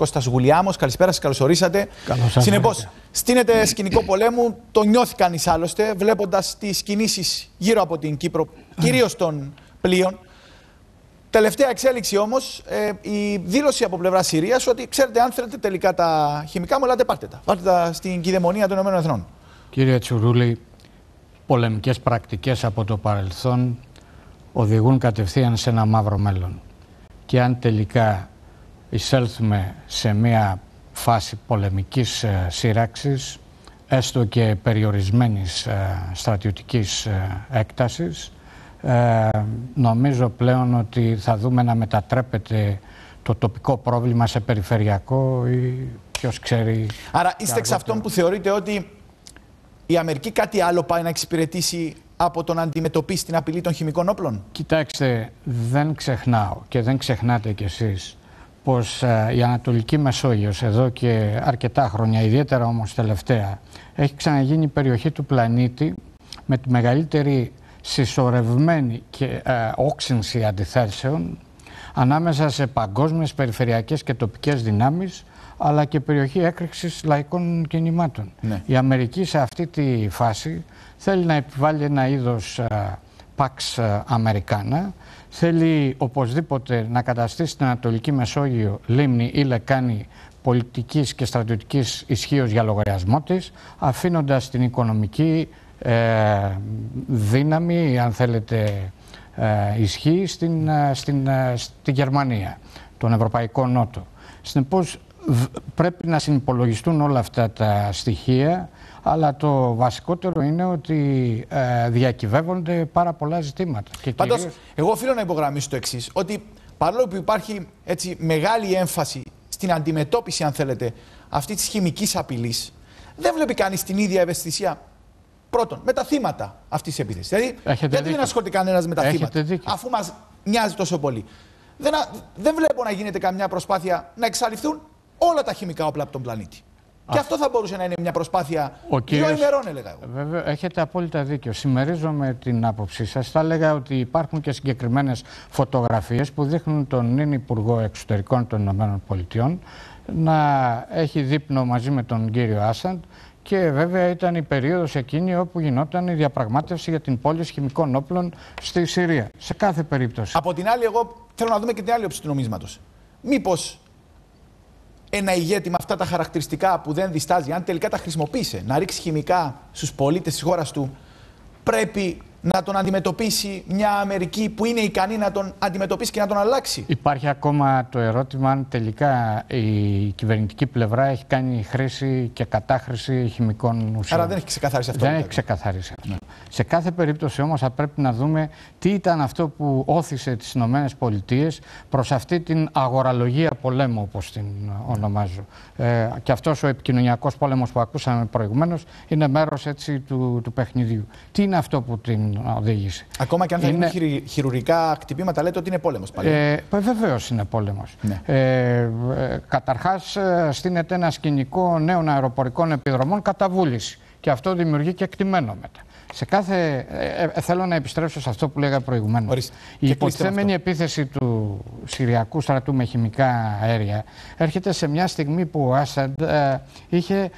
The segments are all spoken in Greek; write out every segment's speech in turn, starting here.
Κώστας Γουλιάμος, Καλησπέρα σας, καλώς ορίσατε. Συνεπώ, στείνεται σκηνικό πολέμου. Το νιώθηκαν κανείς άλλωστε, βλέποντας τις κινήσεις γύρω από την Κύπρο, κυρίως των πλοίων. Τελευταία εξέλιξη όμως, ε, η δήλωση από πλευρά Συρίας, ότι ξέρετε, αν θέλετε τελικά τα χημικά μου, ελάτε πάρτε τα. Πάρτε τα στην κυδαιμονία των ΗΕ. Κύριε Τσουρούλη, πολεμικές πρακτικές από το παρελθόν οδηγούν κατευθείαν σε ένα μαύρο μέλλον. Και αν τελικά εισέλθουμε σε μια φάση πολεμικής ε, σύραξης έστω και περιορισμένης ε, στρατιωτικής ε, έκτασης νομίζω πλέον ότι θα δούμε να μετατρέπεται το τοπικό πρόβλημα σε περιφερειακό ή ποιος ξέρει... Άρα είστε εξ αυτών που θεωρείτε ότι η Αμερική κάτι άλλο πάει να εξυπηρετήσει από το να αντιμετωπίσει την απειλή των χημικών όπλων. Κοιτάξτε, δεν ξεχνάω και δεν ξεχνάτε κι εσείς πως ε, η Ανατολική Μεσόγειος εδώ και αρκετά χρόνια, ιδιαίτερα όμως τελευταία, έχει ξαναγίνει περιοχή του πλανήτη με τη μεγαλύτερη συσσωρευμένη και ε, όξυνση αντιθέσεων ανάμεσα σε παγκόσμιες, περιφερειακές και τοπικές δυνάμεις αλλά και περιοχή έκρηξης λαϊκών κινημάτων. Ναι. Η Αμερική σε αυτή τη φάση θέλει να επιβάλλει ένα είδος ε, Pax Americana. Ε, Θέλει οπωσδήποτε να καταστήσει την Ανατολική Μεσόγειο λίμνη ή λεκάνη πολιτικής και στρατιωτικής ισχύως για λογαριασμό της, αφήνοντας την οικονομική ε, δύναμη, αν θέλετε, ε, ισχύ στην, ε, στην, ε, στην Γερμανία, τον Ευρωπαϊκό Νότο. Συνεπώς πρέπει να συνυπολογιστούν όλα αυτά τα στοιχεία, αλλά το βασικότερο είναι ότι ε, διακυβεύονται πάρα πολλά ζητήματα. Και Πάντως, εγώ οφείλω να υπογραμμίσω το εξής, ότι παρόλο που υπάρχει έτσι, μεγάλη έμφαση στην αντιμετώπιση, αν θέλετε, αυτή της χημικής απειλής, δεν βλέπει κανείς την ίδια ευαισθησία πρώτον με τα θύματα αυτής της επίθεσης. Δηλαδή, Έχετε γιατί δίκιο. δεν ασχολείται κανένας με τα Έχετε θύματα, αφού μας νοιάζει τόσο πολύ. Δεν, δεν βλέπω να γίνεται καμιά προσπάθεια να εξαλειφθούν όλα τα χημικά όπλα από τον πλανήτη. Και αυτό θα μπορούσε να είναι μια προσπάθεια ο δύο κύριος... ημερών, έλεγα εγώ. Βέβαια, έχετε απόλυτα δίκιο. Συμμερίζομαι την άποψή σας. Θα έλεγα ότι υπάρχουν και συγκεκριμένες φωτογραφίες που δείχνουν τον νυν Υπουργό Εξωτερικών των Ηνωμένων Πολιτειών να έχει δείπνο μαζί με τον κύριο Άσαντ. Και βέβαια ήταν η περίοδος εκείνη όπου γινόταν η διαπραγμάτευση για την πώληση χημικών όπλων στη Συρία. Σε κάθε περίπτωση. Από την άλλη, εγώ θέλω να δούμε και την άλλη όψη του Μήπως ένα ηγέτη με αυτά τα χαρακτηριστικά που δεν διστάζει, αν τελικά τα χρησιμοποίησε, να ρίξει χημικά στους πολίτες της χώρας του, πρέπει να τον αντιμετωπίσει μια Αμερική που είναι ικανή να τον αντιμετωπίσει και να τον αλλάξει. Υπάρχει ακόμα το ερώτημα αν τελικά η κυβερνητική πλευρά έχει κάνει χρήση και κατάχρηση χημικών ουσιών. Άρα δεν έχει ξεκαθαρίσει αυτό. Δεν έχει ξεκαθαρίσει αυτό. Ναι. Σε κάθε περίπτωση όμως θα πρέπει να δούμε τι ήταν αυτό που όθησε τις Ηνωμένες Πολιτείες προς αυτή την αγοραλογία πολέμου όπως την ονομάζω. Ε, και αυτός ο επικοινωνιακός πόλεμος που ακούσαμε προηγουμένως είναι μέρος έτσι του, του παιχνιδιού. Τι είναι αυτό που την οδήγηση. Ακόμα και αν θα γίνουν χειρουργικά κτυπήματα, λέτε ότι είναι πόλεμος πάλι. Ε, Βεβαίως είναι πόλεμος. Ναι. Ε, ε Καταρχάς, ε, στείνεται ένα σκηνικό νέων αεροπορικών επιδρομών κατά βούληση. Και αυτό δημιουργεί και εκτιμένο μετά. Σε κάθε, ε, θέλω να επιστρέψω σε αυτό που λέγα προηγουμένως. Η υποτιθέμενη επίθεση του Συριακού στρατού με χημικά αέρια έρχεται σε μια στιγμή που ο Άσαντ είχε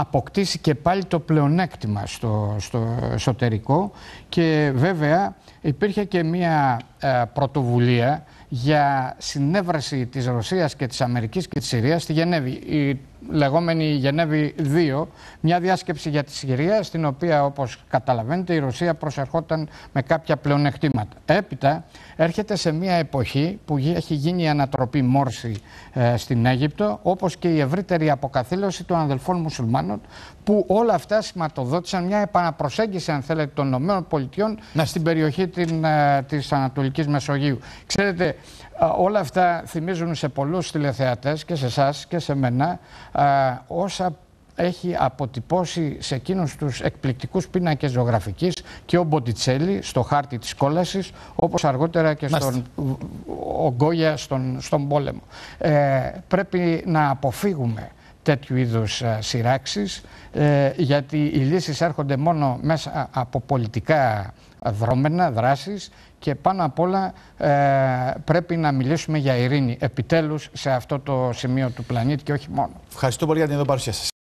αποκτήσει και πάλι το πλεονέκτημα στο, στο εσωτερικό και βέβαια υπήρχε και μια ε, πρωτοβουλία για συνέβρεση της Ρωσίας και της Αμερικής και της Συρίας στη Γενέβη. Η λεγόμενη Γενέβη 2, μια διάσκεψη για τη Συρία, στην οποία όπως καταλαβαίνετε η Ρωσία προσερχόταν με κάποια πλεονεκτήματα. Έπειτα έρχεται σε μια εποχή που έχει γίνει η ανατροπή Μόρση ε, στην Αίγυπτο, όπως και η ευρύτερη αποκαθήλωση των αδελφών μουσουλμάνων, που όλα αυτά σηματοδότησαν μια επαναπροσέγγιση, αν θέλετε, των ΗΠΑ στην περιοχή την, ε, της Μεσογείου. Ξέρετε, όλα αυτά θυμίζουν σε πολλούς τηλεθεατές και σε εσάς και σε μένα όσα έχει αποτυπώσει σε εκείνους τους εκπληκτικούς πίνακες ζωγραφικής και ο Μποντιτσέλη στο χάρτη της κόλασης, όπως αργότερα και στον ο στον, στον πόλεμο. Ε, πρέπει να αποφύγουμε τέτοιου είδους ε, σειράξεις ε, γιατί οι λύσεις έρχονται μόνο μέσα από πολιτικά δρόμενα, δράσεις και πάνω απ' όλα ε, πρέπει να μιλήσουμε για ειρήνη επιτέλους σε αυτό το σημείο του πλανήτη και όχι μόνο. Ευχαριστώ πολύ για την εδώ παρουσία σας.